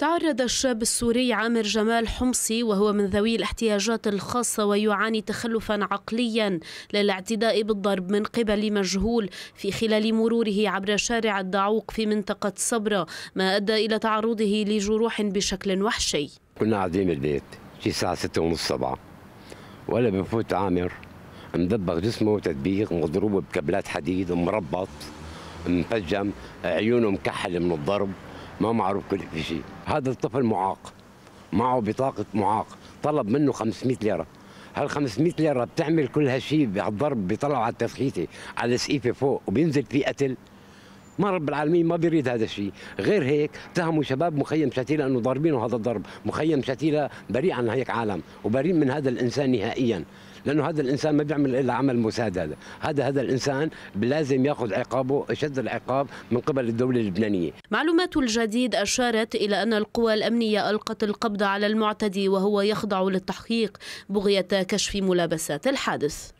تعرض الشاب السوري عامر جمال حمصي وهو من ذوي الاحتياجات الخاصة ويعاني تخلفا عقليا للاعتداء بالضرب من قبل مجهول في خلال مروره عبر شارع الدعوق في منطقة صبرة ما أدى إلى تعرضه لجروح بشكل وحشي كنا قاعدين البيت شي الساعة ستة ونص سبعة ولا بفوت عامر مدبغ جسمه تدبيغ مضروب بكبلات حديد مربط مفجم عيونه مكحلة من الضرب ما معروف كل شيء هذا الطفل معاق معه بطاقة معاق طلب منه 500 ليرة هال 500 ليرة بتعمل كل هالشيء بالضرب بيطلعوا على التفحيطة على السقيفة فوق وبينزل في قتل ما رب العالمين ما بيريد هذا الشيء غير هيك اتهموا شباب مخيم شتيلة انه ضاربينه هذا الضرب مخيم شتيلة بريء عن هيك عالم وبريء من هذا الانسان نهائيا لانه هذا الانسان ما بيعمل الا عمل مساعد هذا هذا هذا الانسان لازم ياخذ عقابه اشد العقاب من قبل الدوله اللبنانيه معلومات الجديد اشارت الى ان القوى الامنيه القت القبض على المعتدي وهو يخضع للتحقيق بغيه كشف ملابسات الحادث